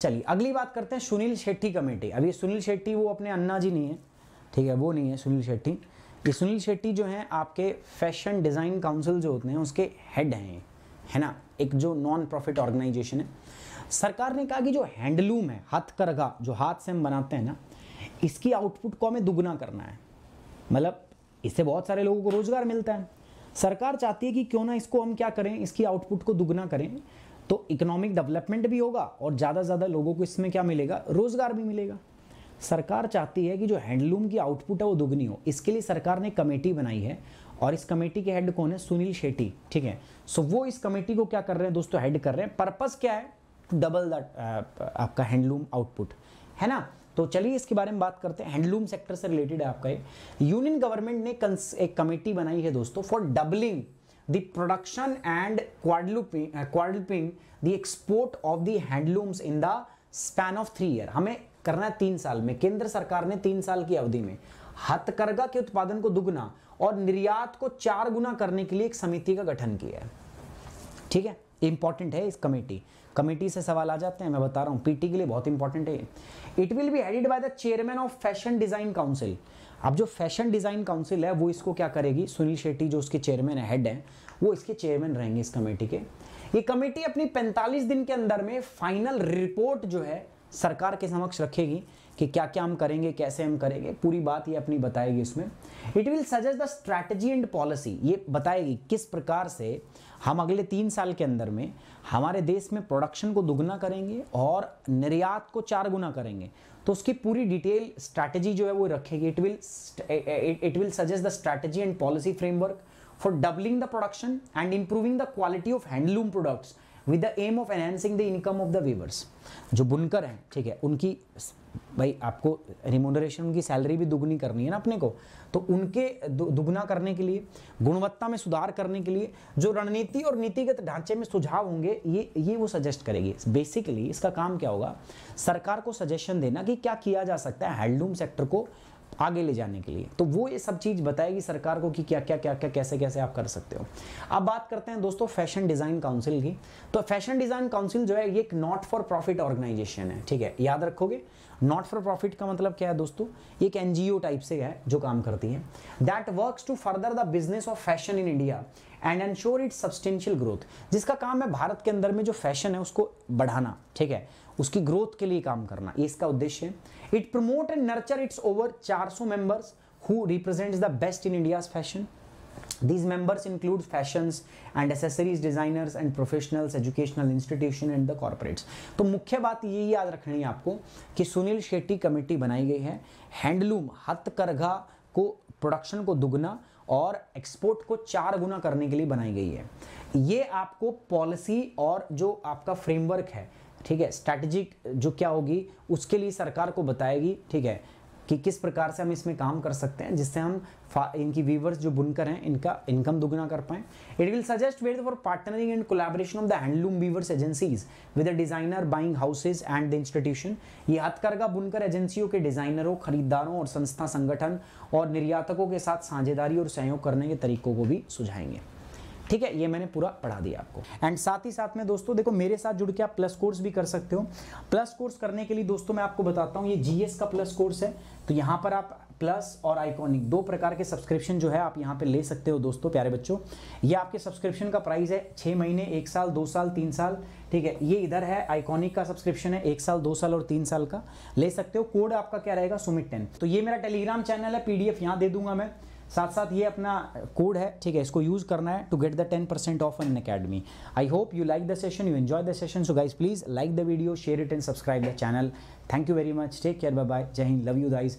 चलिए अगली बात करते हैं सुनील शेट्टी कमेटी अभी सुनील शेट्टी वो अपने अन्ना जी नहीं है ठीक है वो नहीं है सुनील शेट्टी ये सुनील शेट्टी जो हैं आपके फैशन डिज़ाइन काउंसिल जो होते हैं उसके हेड हैं है ना एक जो नॉन प्रॉफिट ऑर्गेनाइजेशन है सरकार ने कहा कि जो हैंडलूम है हथकरघा जो हाथ से हम बनाते हैं ना इसकी आउटपुट को हमें दुगना करना है मतलब इससे बहुत सारे लोगों को रोज़गार मिलता है सरकार चाहती है कि क्यों ना इसको हम क्या करें इसकी आउटपुट को दुगना करें तो इकोनॉमिक डेवलपमेंट भी होगा और ज़्यादा से ज़्यादा लोगों को इसमें क्या मिलेगा रोज़गार भी मिलेगा सरकार चाहती है कि जो हैंडलूम की आउटपुट है वो दुगनी हो इसके लिए सरकार ने कमेटी बनाई है और इस कमेटी के हेड कौन है सुनील शेट्टी ठीक है सो वो इस कमेटी को क्या कर रहे हैं दोस्तों हेड कर रहे हैं पर्पज़ क्या है टू डबल दैट आपका हैंडलूम आउटपुट है ना तो चलिए इसके बारे में बात करते हैं हैंडलूम सेक्टर से रिलेटेड है आपका ये यूनियन गवर्नमेंट ने एक कमेटी बनाई है दोस्तों for doubling the production and quadrupling, uh, quadrupling the export of the handlooms in the span of three year हमें करना है तीन साल में केंद्र सरकार ने तीन साल की अवधि में हथकरघा के उत्पादन को दुगना और निर्यात को चार गुना करने के लिए एक समिति का गठन किया है ठीक है इंपॉर्टेंट है इस कमेटी कमेटी से सवाल आ जाते हैं मैं बता रहा हूँ पीटी के लिए बहुत इंपॉर्टेंट है it will be aided by the chairman of fashion design council अब जो फैशन डिज़ाइन काउंसिल है वो इसको क्या करेगी सुनील शेट्टी जो उसके चेयरमैन है हेड हैं वो इसके चेयरमैन रहेंगे इस कमेटी के ये कमेटी अपनी 45 दिन के अंदर में फाइनल रिपोर्ट जो है सरकार के समक्ष रखेगी कि क्या क्या हम करेंगे कैसे हम करेंगे पूरी बात ये अपनी बताएगी इसमें it will suggest the strategy and policy ये बताएगी किस प्रकार से हम अगले तीन साल के अंदर में हमारे देश में प्रोडक्शन को दुगना करेंगे और निर्यात को चार गुना करेंगे तो उसकी पूरी डिटेल स्ट्रैटेजी जो है वो रखेगी it will it will suggest the strategy and policy framework for doubling the production and improving the quality of handloom products with the aim of enhancing the income of the weavers जो बुनकर हैं ठीक है उनकी भाई आपको remuneration उनकी salary भी दुगनी करनी है ना अपने को तो उनके दुगना करने के लिए गुणवत्ता में सुधार करने के लिए जो रणनीति और नीतिगत ढांचे में सुझाव होंगे ये ये वो सजेस्ट करेगी बेसिकली इसका काम क्या होगा सरकार को सजेशन देना कि क्या किया जा सकता है हैंडलूम सेक्टर को आगे ले जाने के लिए तो वो ये सब चीज़ बताएगी सरकार को कि क्या क्या क्या क्या कैसे कैसे आप कर सकते हो अब बात करते हैं दोस्तों फैशन डिज़ाइन काउंसिल की तो फैशन डिज़ाइन काउंसिल जो है ये एक नॉट फॉर प्रॉफिट ऑर्गेनाइजेशन है ठीक है याद रखोगे नॉट फॉर प्रॉफिट का मतलब क्या है दोस्तों एक एनजीओ टाइप से है जो काम करती है that work to further the business of fashion in India and ensure it substantial growth जिसका काम है भारत के अंदर में जो फैशन है उसको बढ़ाना ठीक है उसकी ग्रोथ के लिए काम करना ये इसका उद्देश्य है it promote and nurture its over 400 members who represents the best in India's fashion these members include fashion and accessories designers and professionals educational institution and the corporates तो मुख्य बात ये याद रखनी है आपको कि सुनील शेट्टी कमेटी बनाई गई है हैंडलूम हथकरघा को प्रोडक्शन को दुगना और एक्सपोर्ट को चार गुना करने के लिए बनाई गई है ये आपको पॉलिसी और जो आपका फ्रेमवर्क है ठीक है स्ट्रैटेजिक जो क्या होगी उसके लिए सरकार को बताएगी ठीक है कि किस प्रकार से हम इसमें काम कर सकते हैं जिससे हम इनकी व्यूवर्स जो बुनकर हैं इनका इनकम दुगना कर पाएं it will suggest wait for partnering and collaboration of the handloom weavers agencies with the designer buying houses and the institution ये हथकरघा बुनकर एजेंसियों के डिजाइनरों खरीदारों और संस्था संगठन और निर्यातकों के साथ साझेदारी और सहयोग करने के तरीकों को भी सुझाएंगे ठीक है ये मैंने पूरा पढ़ा दिया आपको एंड साथ ही साथ में दोस्तों देखो मेरे साथ जुड़ के आप प्लस कोर्स भी कर सकते हो प्लस कोर्स करने के लिए दोस्तों मैं आपको बताता हूँ ये जीएस का प्लस कोर्स है तो यहाँ पर आप प्लस और आइकॉनिक दो प्रकार के सब्सक्रिप्शन जो है आप यहाँ पे ले सकते हो दोस्तों प्यारे बच्चों ये आपके सब्सक्रिप्शन का प्राइस है छः महीने एक साल दो साल तीन साल ठीक है ये इधर है आइकॉनिक का सब्सक्रिप्शन है एक साल दो साल और तीन साल का ले सकते हो कोड आपका क्या रहेगा सुमित टेन तो ये मेरा टेलीग्राम चैनल है पीडीएफ यहाँ दे दूंगा मैं साथ साथ ये अपना कोड है ठीक है इसको यूज़ करना है to get the ten percent of an academy I hope you like the session you enjoy the session so guys please like the video share it and subscribe the channel thank you very much take care bye bye जय Hind love you guys